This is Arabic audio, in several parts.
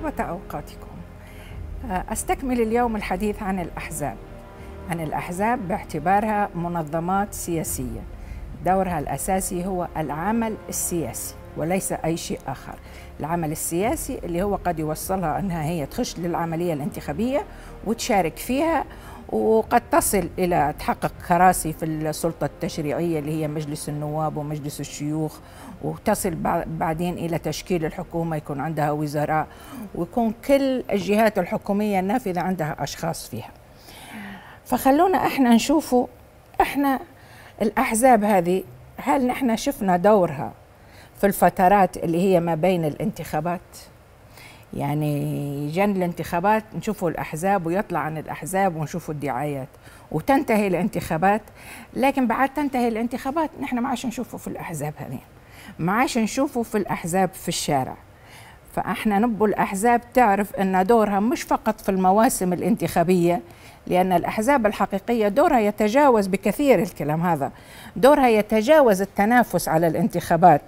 طابت أوقاتكم آه، أستكمل اليوم الحديث عن الأحزاب عن الأحزاب باعتبارها منظمات سياسية دورها الأساسي هو العمل السياسي وليس أي شيء آخر العمل السياسي اللي هو قد يوصلها أنها هي تخش للعملية الانتخابية وتشارك فيها وقد تصل إلى تحقق كراسي في السلطة التشريعية اللي هي مجلس النواب ومجلس الشيوخ وتصل بعدين إلى تشكيل الحكومة يكون عندها وزراء ويكون كل الجهات الحكومية النافذة عندها أشخاص فيها فخلونا احنا نشوفوا احنا الأحزاب هذه هل نحن شفنا دورها في الفترات اللي هي ما بين الانتخابات يعني جن الانتخابات نشوفوا الأحزاب ويطلع عن الأحزاب ونشوفوا الدعايات وتنتهي الانتخابات لكن بعد تنتهي الانتخابات نحن ما عادش نشوفه في الأحزاب هذه ما عادش نشوفه في الأحزاب في الشارع فاحنا نبو الأحزاب تعرف أن دورها مش فقط في المواسم الانتخابية لأن الأحزاب الحقيقية دورها يتجاوز بكثير الكلام هذا دورها يتجاوز التنافس على الانتخابات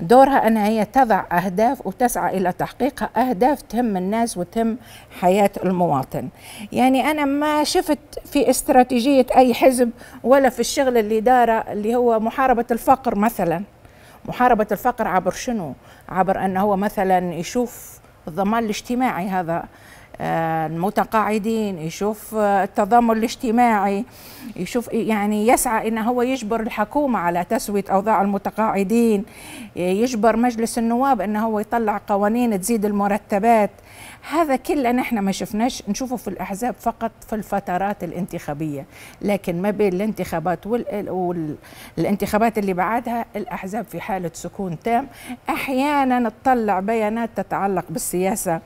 دورها أنها هي تضع أهداف وتسعى إلى تحقيقها أهداف تهم الناس وتهم حياة المواطن يعني أنا ما شفت في استراتيجية أي حزب ولا في الشغل اللي داره اللي هو محاربة الفقر مثلاً محاربة الفقر عبر شنو؟ عبر أنه هو مثلا يشوف الضمان الاجتماعي هذا آه، المتقاعدين يشوف آه، التضامن الاجتماعي يشوف يعني يسعى ان هو يجبر الحكومه على تسويه اوضاع المتقاعدين يجبر مجلس النواب ان هو يطلع قوانين تزيد المرتبات هذا كله نحن ما شفناش نشوفه في الاحزاب فقط في الفترات الانتخابيه لكن ما بين الانتخابات والانتخابات اللي بعدها الاحزاب في حاله سكون تام احيانا تطلع بيانات تتعلق بالسياسه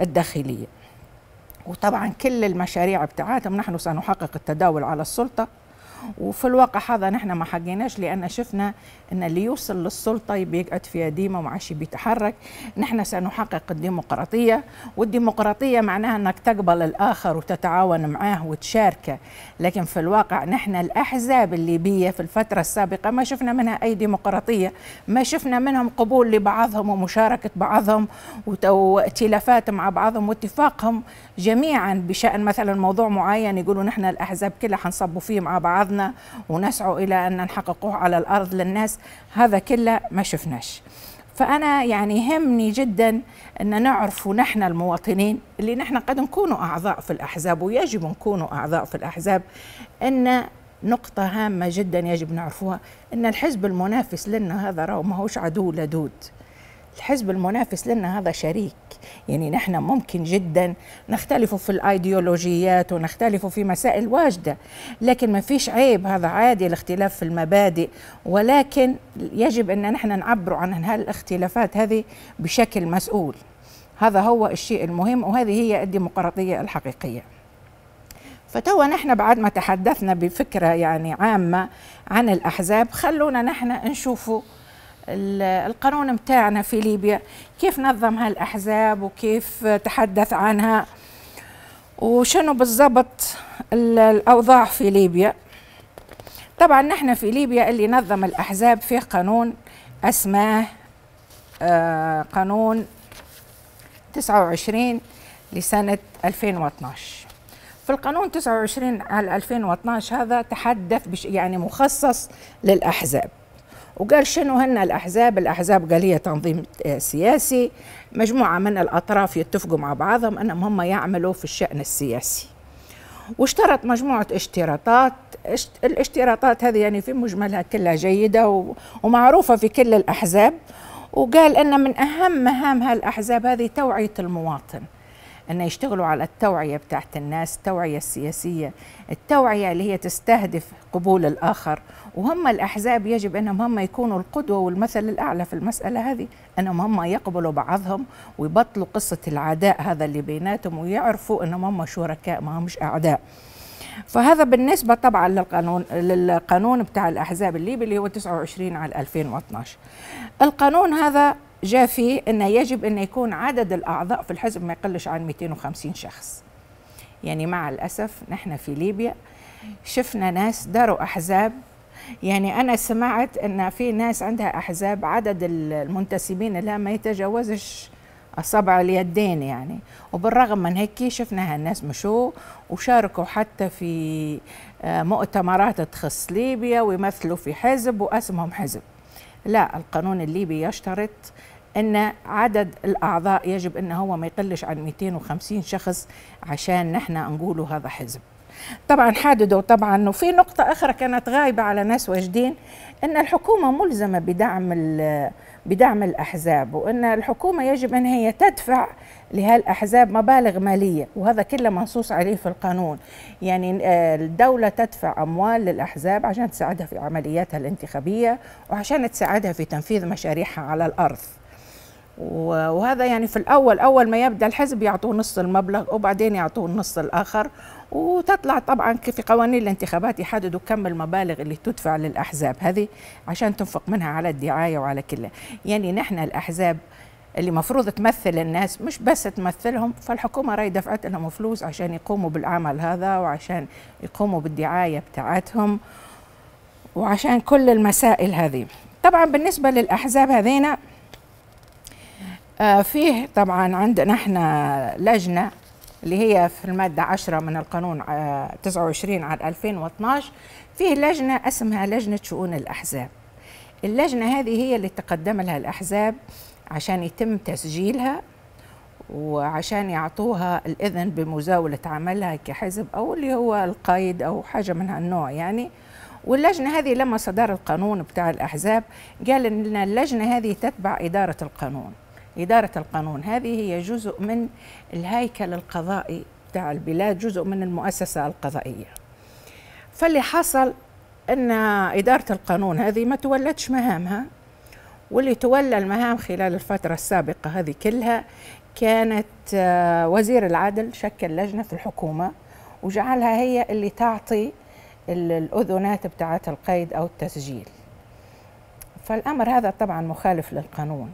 الداخليه وطبعا كل المشاريع بتاعتهم نحن سنحقق التداول على السلطة وفي الواقع هذا نحن ما حقيناش لان شفنا ان اللي يوصل للسلطه بيقعد فيها ديما وما عادش بيتحرك نحن سنحقق الديمقراطيه والديمقراطيه معناها انك تقبل الاخر وتتعاون معاه وتشاركه لكن في الواقع نحن الاحزاب الليبيه في الفتره السابقه ما شفنا منها اي ديمقراطيه ما شفنا منهم قبول لبعضهم ومشاركه بعضهم وائتلافات مع بعضهم واتفاقهم جميعا بشان مثلا موضوع معين يقولوا نحن الاحزاب كلها حنصبوا فيه مع بعضنا بعضنا ونسعى إلى أن نحققوه على الأرض للناس هذا كله ما شفناش فأنا يعني يهمني جدا أن نعرف نحن المواطنين اللي نحن قد نكونوا أعضاء في الأحزاب ويجب نكونوا أعضاء في الأحزاب أن نقطة هامة جدا يجب نعرفوها أن الحزب المنافس لنا هذا راهو ماهوش عدو لدود الحزب المنافس لنا هذا شريك يعني نحن ممكن جدا نختلف في الايديولوجيات ونختلف في مسائل واجده لكن ما فيش عيب هذا عادي الاختلاف في المبادئ ولكن يجب ان نحن نعبر عن هالاختلافات هذه بشكل مسؤول هذا هو الشيء المهم وهذه هي الديمقراطيه الحقيقيه فتوا نحن بعد ما تحدثنا بفكره يعني عامه عن الاحزاب خلونا نحن نشوفوا القانون متاعنا في ليبيا كيف نظم هالأحزاب وكيف تحدث عنها وشنو بالضبط الأوضاع في ليبيا طبعا نحن في ليبيا اللي نظم الأحزاب في قانون أسماه آه، قانون 29 لسنة 2012 في القانون 29 على 2012 هذا تحدث يعني مخصص للأحزاب وقال شنو هن الأحزاب الأحزاب قالية تنظيم آه، سياسي مجموعة من الأطراف يتفقوا مع بعضهم أنهم هم يعملوا في الشأن السياسي واشترط مجموعة اشتراطات الاشتراطات هذه يعني في مجملها كلها جيدة ومعروفة في كل الأحزاب وقال أن من أهم مهام هالأحزاب هذه توعية المواطن أن يشتغلوا على التوعية بتاعت الناس التوعية السياسية التوعية اللي هي تستهدف قبول الآخر وهم الأحزاب يجب أنهم هم يكونوا القدوة والمثل الأعلى في المسألة هذه أنهم هم يقبلوا بعضهم ويبطلوا قصة العداء هذا اللي بيناتهم ويعرفوا أنهم هم شركاء ما همش أعداء فهذا بالنسبة طبعا للقانون للقانون بتاع الأحزاب الليبي اللي هو 29 على 2012 القانون هذا جاء فيه أنه يجب أن يكون عدد الأعضاء في الحزب ما يقلش عن 250 شخص يعني مع الأسف نحن في ليبيا شفنا ناس داروا أحزاب يعني أنا سمعت أن في ناس عندها أحزاب عدد المنتسبين لها ما يتجاوزش أصابع اليدين يعني وبالرغم من هيك شفنا هالناس مشوا وشاركوا حتى في آه، مؤتمرات تخص ليبيا ويمثلوا في حزب واسمهم حزب لا القانون الليبي يشترط ان عدد الاعضاء يجب ان هو ما يقلش عن 250 شخص عشان نحن نقولوا هذا حزب طبعا حددوا طبعا وفي نقطة أخرى كانت غايبة على ناس واجدين أن الحكومة ملزمة بدعم بدعم الأحزاب وأن الحكومة يجب أن هي تدفع لهالأحزاب مبالغ مالية وهذا كله منصوص عليه في القانون يعني آه، الدولة تدفع أموال للأحزاب عشان تساعدها في عملياتها الانتخابية وعشان تساعدها في تنفيذ مشاريعها على الأرض وهذا يعني في الأول أول ما يبدأ الحزب يعطوه نص المبلغ وبعدين يعطوه النص الآخر وتطلع طبعا في قوانين الانتخابات يحددوا كم المبالغ اللي تدفع للأحزاب هذه عشان تنفق منها على الدعاية وعلى كله يعني نحن الأحزاب اللي مفروض تمثل الناس مش بس تمثلهم فالحكومة راي دفعت لهم فلوس عشان يقوموا بالعمل هذا وعشان يقوموا بالدعاية بتاعتهم وعشان كل المسائل هذه طبعا بالنسبة للأحزاب هذينا آه، فيه طبعا عندنا احنا لجنه اللي هي في المادة 10 من القانون 29 على 2012 فيه لجنة اسمها لجنة شؤون الأحزاب اللجنة هذه هي اللي تقدم لها الأحزاب عشان يتم تسجيلها وعشان يعطوها الإذن بمزاولة عملها كحزب أو اللي هو القايد أو حاجة من هالنوع يعني واللجنة هذه لما صدر القانون بتاع الأحزاب قال إن اللجنة هذه تتبع إدارة القانون إدارة القانون هذه هي جزء من الهيكل القضائي بتاع البلاد جزء من المؤسسة القضائية فاللي حصل أن إدارة القانون هذه ما تولتش مهامها واللي تولى المهام خلال الفترة السابقة هذه كلها كانت آه، وزير العدل شكل لجنة في الحكومة وجعلها هي اللي تعطي الأذنات بتاعت القيد أو التسجيل فالأمر هذا طبعا مخالف للقانون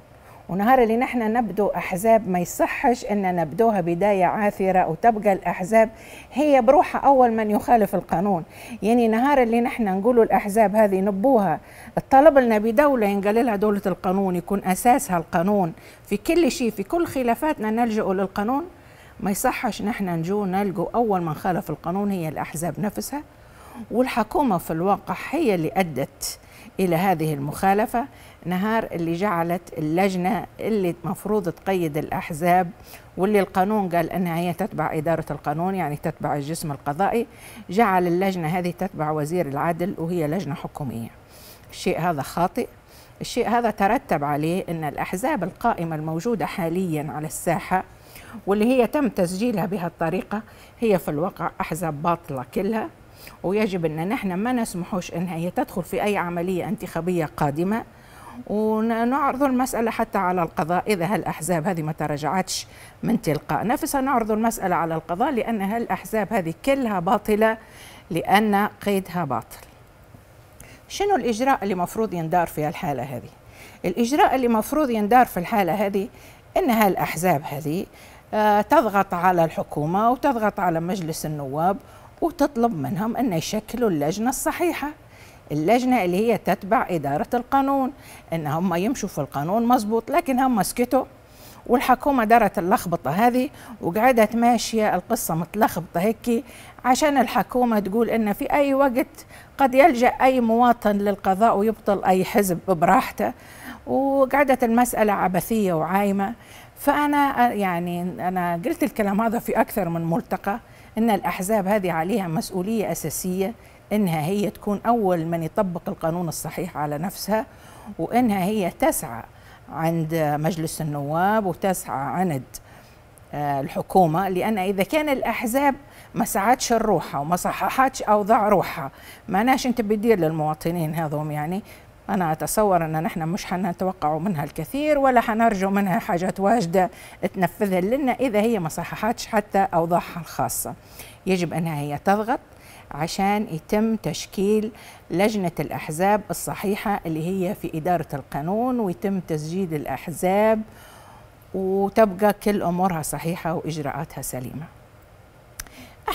ونهار اللي نحن نبدو أحزاب ما يصحش أن نبدوها بداية عاثرة وتبقى الأحزاب هي بروحها أول من يخالف القانون يعني نهار اللي نحن نقولوا الأحزاب هذه نبوها الطلب لنا بدولة ينقل لها دولة القانون يكون أساسها القانون في كل شيء في كل خلافاتنا نلجأ للقانون ما يصحش نحن نجو نلقوا أول من خالف القانون هي الأحزاب نفسها والحكومة في الواقع هي اللي أدت إلى هذه المخالفة نهار اللي جعلت اللجنة اللي مفروض تقيد الأحزاب واللي القانون قال أنها هي تتبع إدارة القانون يعني تتبع الجسم القضائي جعل اللجنة هذه تتبع وزير العدل وهي لجنة حكومية الشيء هذا خاطئ الشيء هذا ترتب عليه أن الأحزاب القائمة الموجودة حاليا على الساحة واللي هي تم تسجيلها بهالطريقة هي في الواقع أحزاب باطلة كلها ويجب ان نحن ما نسمحوش ان هي تدخل في اي عمليه انتخابيه قادمه ونعرض المسألة حتى على القضاء إذا هالأحزاب هذه ما تراجعتش من تلقاء نفسها نعرض المسألة على القضاء لأن هالأحزاب هذه كلها باطلة لأن قيدها باطل شنو الإجراء اللي مفروض يندار في الحالة هذه؟ الإجراء اللي مفروض يندار في الحالة هذه إن هالأحزاب هذه آه، تضغط على الحكومة وتضغط على مجلس النواب وتطلب منهم أن يشكلوا اللجنة الصحيحة اللجنة اللي هي تتبع إدارة القانون إن هم يمشوا في القانون مظبوط لكن هم سكتوا والحكومة دارت اللخبطة هذه وقعدت ماشية القصة متلخبطة هيك عشان الحكومة تقول إن في أي وقت قد يلجأ أي مواطن للقضاء ويبطل أي حزب براحته وقعدت المسألة عبثية وعايمة فأنا يعني أنا قلت الكلام هذا في أكثر من ملتقى ان الاحزاب هذه عليها مسؤوليه اساسيه انها هي تكون اول من يطبق القانون الصحيح على نفسها وانها هي تسعى عند مجلس النواب وتسعى عند آه، الحكومة لأن إذا كان الأحزاب ما سعتش الروحة وما صححتش أوضاع روحها ما ناش أنت بتدير للمواطنين هذوم يعني أنا أتصور أن نحن مش حنتوقع منها الكثير ولا حنرجو منها حاجات واجدة تنفذها لنا إذا هي ما صححتش حتى أوضاعها الخاصة يجب أنها هي تضغط عشان يتم تشكيل لجنة الأحزاب الصحيحة اللي هي في إدارة القانون ويتم تسجيل الأحزاب وتبقى كل أمورها صحيحة وإجراءاتها سليمة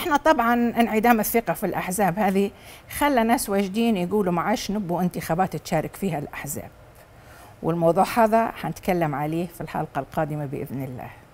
احنا طبعا انعدام الثقه في الاحزاب هذه خلى ناس واجدين يقولوا ما عادش نبوا انتخابات تشارك فيها الاحزاب والموضوع هذا حنتكلم عليه في الحلقه القادمه باذن الله